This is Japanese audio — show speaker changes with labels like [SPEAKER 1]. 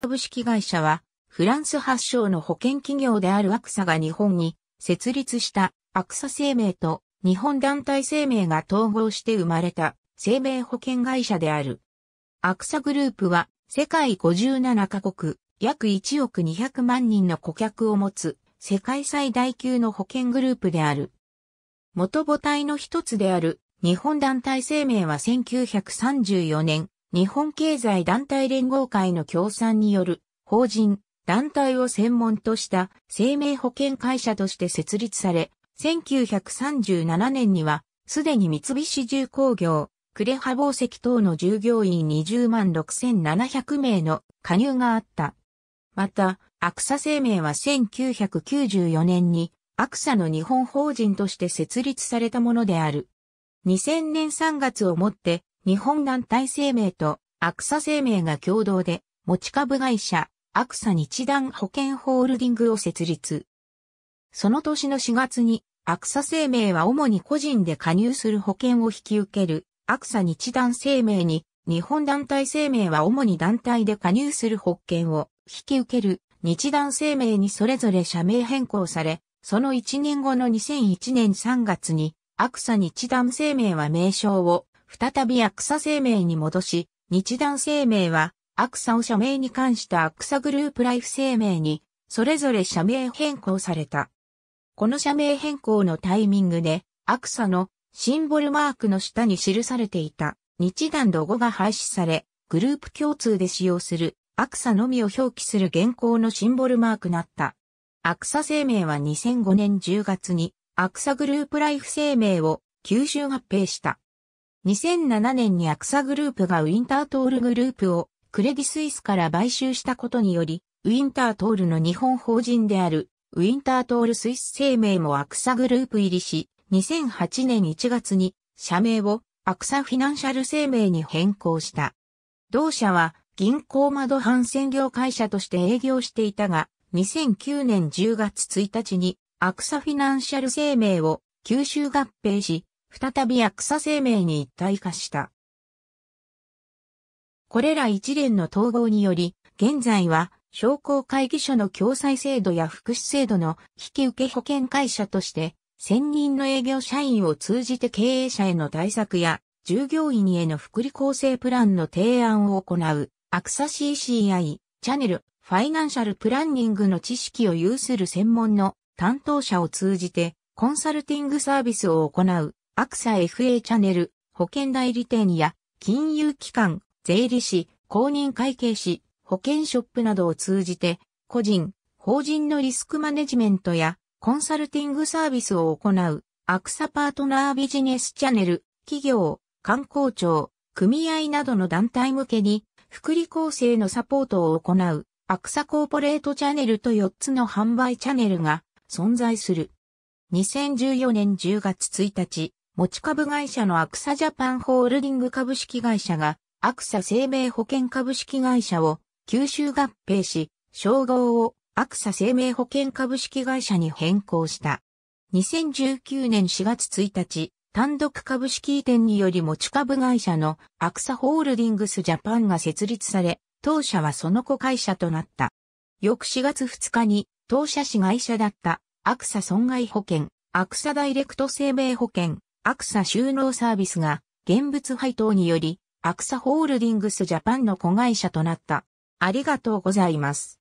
[SPEAKER 1] 株式会社は、フランス発祥の保険企業であるアクサが日本に設立したアクサ生命と日本団体生命が統合して生まれた生命保険会社である。アクサグループは世界57カ国約1億200万人の顧客を持つ世界最大級の保険グループである。元母体の一つである日本団体生命は1934年日本経済団体連合会の協賛による法人、団体を専門とした生命保険会社として設立され、1937年にはすでに三菱重工業、クレハ宝石等の従業員20万6700名の加入があった。また、アクサ生命は1994年にアクサの日本法人として設立されたものである。2000年3月をもって日本団体生命とアクサ生命が共同で持ち株会社アクサ日団保険ホールディングを設立。その年の4月にアクサ生命は主に個人で加入する保険を引き受けるアクサ日団生命に日本団体生命は主に団体で加入する保険を引き受ける日団生命にそれぞれ社名変更され、その1年後の2001年3月にアクサ日団生命は名称を再びアクサ生命に戻し、日団生命は、アクサを社名に関したアクサグループライフ生命に、それぞれ社名変更された。この社名変更のタイミングで、アクサのシンボルマークの下に記されていた日団ロゴが廃止され、グループ共通で使用するアクサのみを表記する現行のシンボルマークなった。アクサ生命は2005年10月にアクサグループライフ生命を吸収合併した。2007年にアクサグループがウィンタートールグループをクレディスイスから買収したことにより、ウィンタートールの日本法人であるウィンタートールスイス生命もアクサグループ入りし、2008年1月に社名をアクサフィナンシャル生命に変更した。同社は銀行窓反専業会社として営業していたが、2009年10月1日にアクサフィナンシャル生命を吸収合併し、再びアクサ生命に一体化した。これら一連の統合により、現在は、商工会議所の共済制度や福祉制度の引受保険会社として、専任の営業社員を通じて経営者への対策や、従業員への福利厚生プランの提案を行う、アクサ CCI、チャネル、ファイナンシャルプランニングの知識を有する専門の担当者を通じて、コンサルティングサービスを行う、アクサ FA チャンネル、保険代理店や金融機関、税理士、公認会計士、保険ショップなどを通じて、個人、法人のリスクマネジメントやコンサルティングサービスを行う、アクサパートナービジネスチャンネル、企業、観光庁、組合などの団体向けに、福利厚生のサポートを行う、アクサコーポレートチャンネルと4つの販売チャンネルが存在する。2014年10月1日、持ち株会社のアクサジャパンホールディング株式会社が、アクサ生命保険株式会社を吸収合併し、称号をアクサ生命保険株式会社に変更した。2019年4月1日、単独株式移転により持ち株会社のアクサホールディングスジャパンが設立され、当社はその子会社となった。翌4月2日に当社市会社だったアクサ損害保険、アクサダイレクト生命保険、アクサ収納サービスが現物配当によりアクサホールディングスジャパンの子会社となった。ありがとうございます。